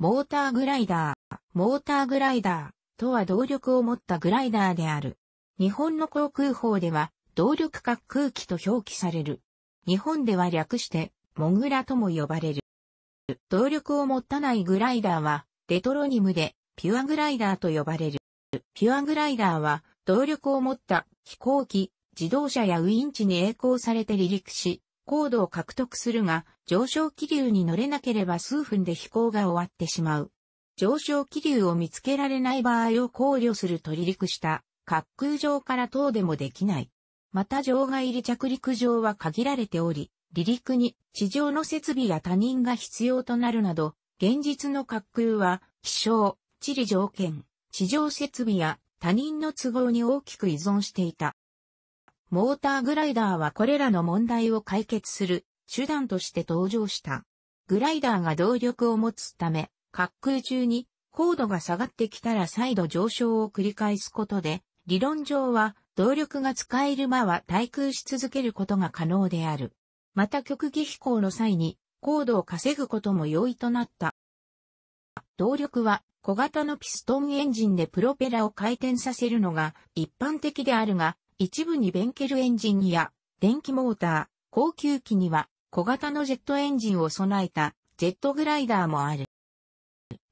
モーターグライダー。モーターグライダーとは動力を持ったグライダーである。日本の航空法では動力滑空機と表記される。日本では略して、モグラとも呼ばれる。動力を持たないグライダーは、デトロニムで、ピュアグライダーと呼ばれる。ピュアグライダーは、動力を持った飛行機、自動車やウインチに栄光されて離陸し、高度を獲得するが、上昇気流に乗れなければ数分で飛行が終わってしまう。上昇気流を見つけられない場合を考慮すると離陸した滑空場から等でもできない。また場外離着陸場は限られており、離陸に地上の設備や他人が必要となるなど、現実の滑空は気象、地理条件、地上設備や他人の都合に大きく依存していた。モーターグライダーはこれらの問題を解決する手段として登場した。グライダーが動力を持つため、滑空中に高度が下がってきたら再度上昇を繰り返すことで、理論上は動力が使える間は対空し続けることが可能である。また極技飛行の際に高度を稼ぐことも容易となった。動力は小型のピストンエンジンでプロペラを回転させるのが一般的であるが、一部にベンケルエンジンや電気モーター、高級機には小型のジェットエンジンを備えたジェットグライダーもある。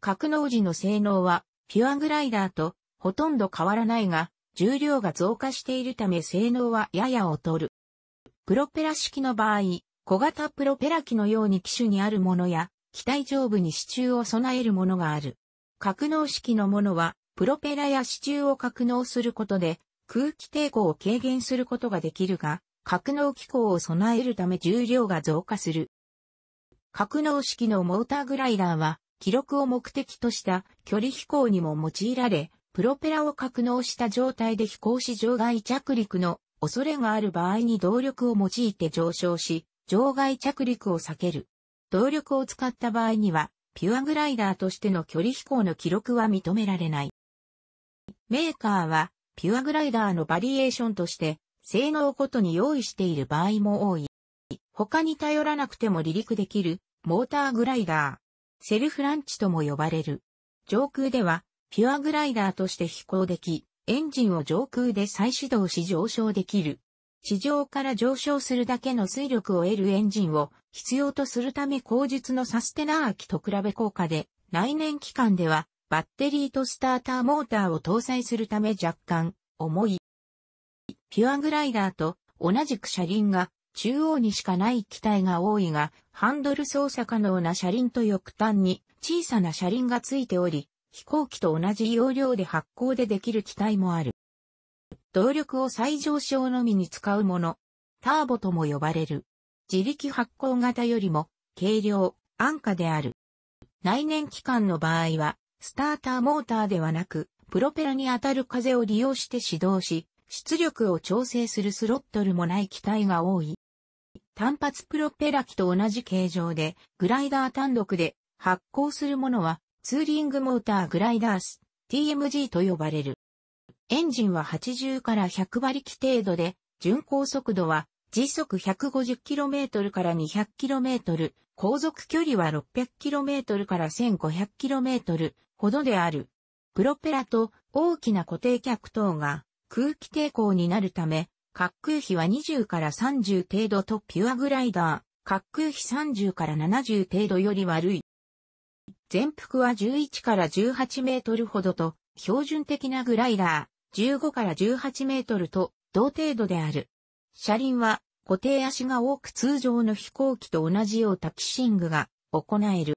格納時の性能はピュアグライダーとほとんど変わらないが、重量が増加しているため性能はやや劣る。プロペラ式の場合、小型プロペラ機のように機種にあるものや、機体上部に支柱を備えるものがある。格納式のものは、プロペラや支柱を格納することで、空気抵抗を軽減することができるが、格納機構を備えるため重量が増加する。格納式のモーターグライダーは、記録を目的とした距離飛行にも用いられ、プロペラを格納した状態で飛行し場外着陸の恐れがある場合に動力を用いて上昇し、場外着陸を避ける。動力を使った場合には、ピュアグライダーとしての距離飛行の記録は認められない。メーカーは、ピュアグライダーのバリエーションとして、性能ごとに用意している場合も多い。他に頼らなくても離陸できる、モーターグライダー。セルフランチとも呼ばれる。上空では、ピュアグライダーとして飛行でき、エンジンを上空で再始動し上昇できる。地上から上昇するだけの水力を得るエンジンを必要とするため口述のサステナー機と比べ効果で、来年期間ではバッテリーとスターターモーターを搭載するため若干重い。ピュアグライダーと同じく車輪が中央にしかない機体が多いが、ハンドル操作可能な車輪と翼端に小さな車輪がついており、飛行機と同じ容量で発光でできる機体もある。動力を最上昇のみに使うもの、ターボとも呼ばれる。自力発光型よりも軽量、安価である。内燃機関の場合は、スターターモーターではなく、プロペラに当たる風を利用して始動し、出力を調整するスロットルもない機体が多い。単発プロペラ機と同じ形状で、グライダー単独で発光するものは、ツーリングモーターグライダース、TMG と呼ばれる。エンジンは80から100馬力程度で、巡航速度は時速 150km から 200km、航続距離は 600km から 1500km、ほどである。プロペラと大きな固定脚等が空気抵抗になるため、滑空比は20から30程度とピュアグライダー、滑空比30から70程度より悪い。全幅は11から18メートルほどと、標準的なグライダー、15から18メートルと同程度である。車輪は固定足が多く通常の飛行機と同じようタキシングが行える。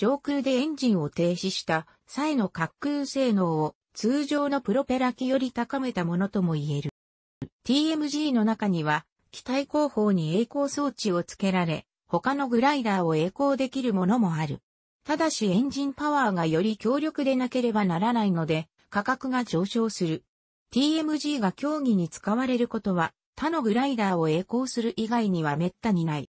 上空でエンジンを停止した際の滑空性能を通常のプロペラ機より高めたものとも言える。TMG の中には、機体後方に栄光装置を付けられ、他のグライダーを栄光できるものもある。ただしエンジンパワーがより強力でなければならないので、価格が上昇する。TMG が競技に使われることは、他のグライダーを栄光する以外には滅多にない。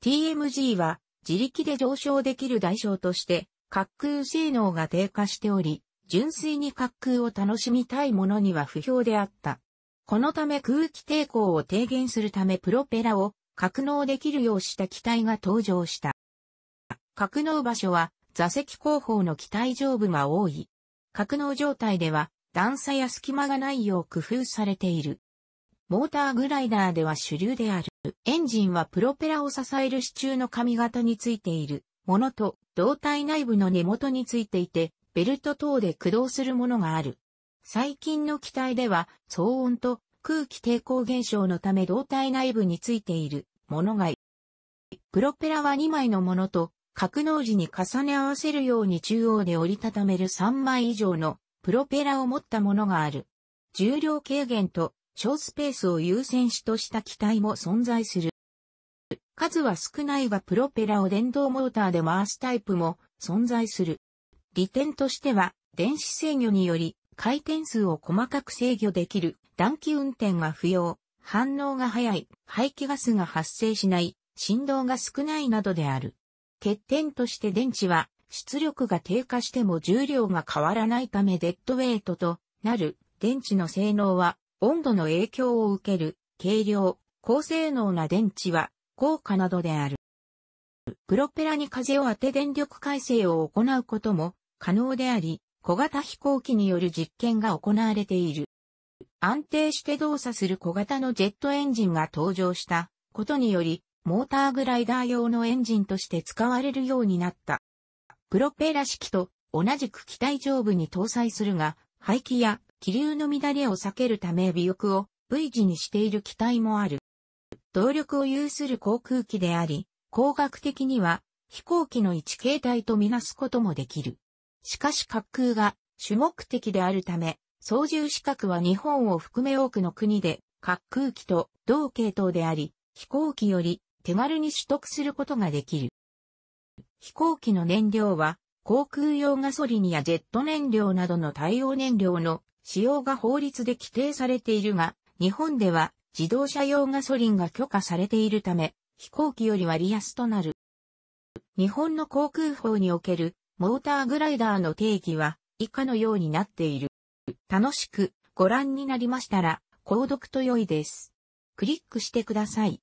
TMG は自力で上昇できる代償として、滑空性能が低下しており、純粋に滑空を楽しみたいものには不評であった。このため空気抵抗を低減するためプロペラを格納できるようした機体が登場した。格納場所は座席後方の機体上部が多い。格納状態では段差や隙間がないよう工夫されている。モーターグライダーでは主流である。エンジンはプロペラを支える支柱の髪型についているものと、胴体内部の根元についていて、ベルト等で駆動するものがある。最近の機体では、騒音と空気抵抗現象のため胴体内部についているものがいる。プロペラは2枚のものと、格納時に重ね合わせるように中央で折りたためる3枚以上のプロペラを持ったものがある。重量軽減と小スペースを優先しとした機体も存在する。数は少ないがプロペラを電動モーターで回すタイプも存在する。利点としては、電子制御により回転数を細かく制御できる、暖気運転が不要、反応が早い、排気ガスが発生しない、振動が少ないなどである。欠点として電池は出力が低下しても重量が変わらないためデッドウェイトとなる電池の性能は温度の影響を受ける、軽量、高性能な電池は、高価などである。プロペラに風を当て電力改正を行うことも可能であり、小型飛行機による実験が行われている。安定して動作する小型のジェットエンジンが登場したことにより、モーターグライダー用のエンジンとして使われるようになった。プロペラ式と同じく機体上部に搭載するが、排気や気流の乱れを避けるため尾翼を V 字にしている機体もある。動力を有する航空機であり、工学的には飛行機の位置形態とみなすこともできる。しかし滑空が主目的であるため、操縦資格は日本を含め多くの国で滑空機と同系統であり、飛行機より手軽に取得することができる。飛行機の燃料は航空用ガソリンやジェット燃料などの対応燃料の使用が法律で規定されているが、日本では自動車用ガソリンが許可されているため、飛行機より割安となる。日本の航空法におけるモーターグライダーの定義は以下のようになっている。楽しくご覧になりましたら、購読と良いです。クリックしてください。